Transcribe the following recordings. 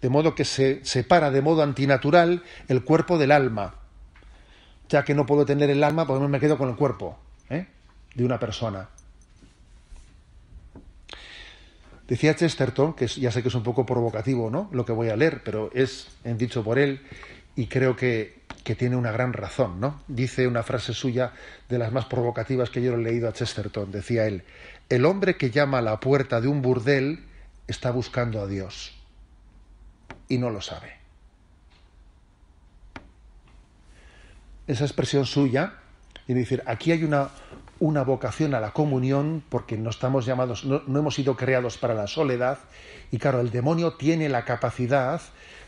de modo que se separa de modo antinatural el cuerpo del alma. Ya que no puedo tener el alma, pues me quedo con el cuerpo ¿eh? de una persona. Decía Chesterton, que ya sé que es un poco provocativo ¿no? lo que voy a leer, pero es en dicho por él y creo que, que tiene una gran razón. ¿no? Dice una frase suya de las más provocativas que yo he leído a Chesterton. Decía él, el hombre que llama a la puerta de un burdel está buscando a Dios y no lo sabe. Esa expresión suya, y decir, aquí hay una, una vocación a la comunión porque no estamos llamados, no, hemos sido creados para la soledad y claro, el demonio tiene la capacidad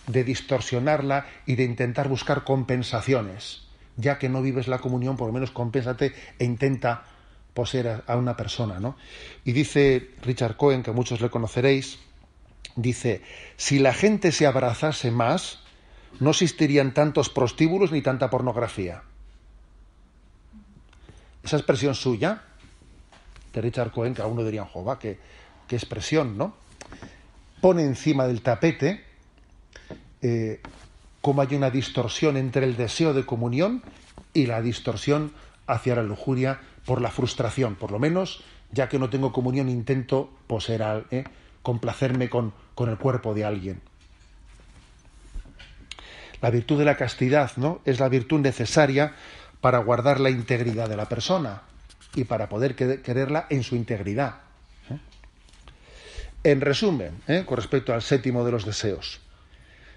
de distorsionarla y de intentar buscar compensaciones. Ya que no vives la comunión, por lo menos compénsate e intenta poseer a, una persona, ¿no? Y dice Richard Cohen, que muchos le conoceréis, Dice, si la gente se abrazase más, no existirían tantos prostíbulos ni tanta pornografía. Esa expresión suya, de Richard Cohen, que algunos dirían, ¡Joba, qué, expresión, ¿no? Pone encima del tapete eh, cómo hay una distorsión entre el deseo de comunión y la distorsión hacia la lujuria por la frustración. Por lo menos, ya que no tengo comunión, intento poseer al, complacerme con, el cuerpo de alguien. La virtud de la castidad, ¿no? Es la virtud necesaria para guardar la integridad de la persona y para poder quererla en su integridad. ¿eh? En resumen, ¿eh? con respecto al séptimo de los deseos,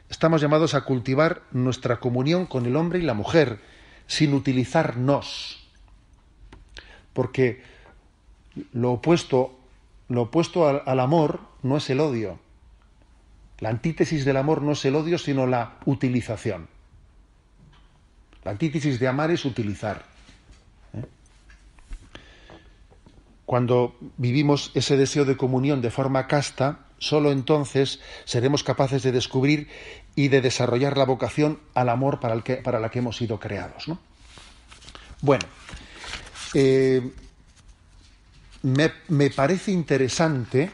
estamos llamados a cultivar nuestra comunión con el hombre y la mujer sin utilizarnos. Porque lo opuesto, lo opuesto al amor no es el odio. La antítesis del amor no es el odio, sino la utilización. La antítesis de amar es utilizar. ¿eh? Cuando vivimos ese deseo de comunión de forma casta, solo entonces seremos capaces de descubrir y de desarrollar la vocación al amor para, el para la que hemos sido creados. Bueno, eh, me, me, parece interesante,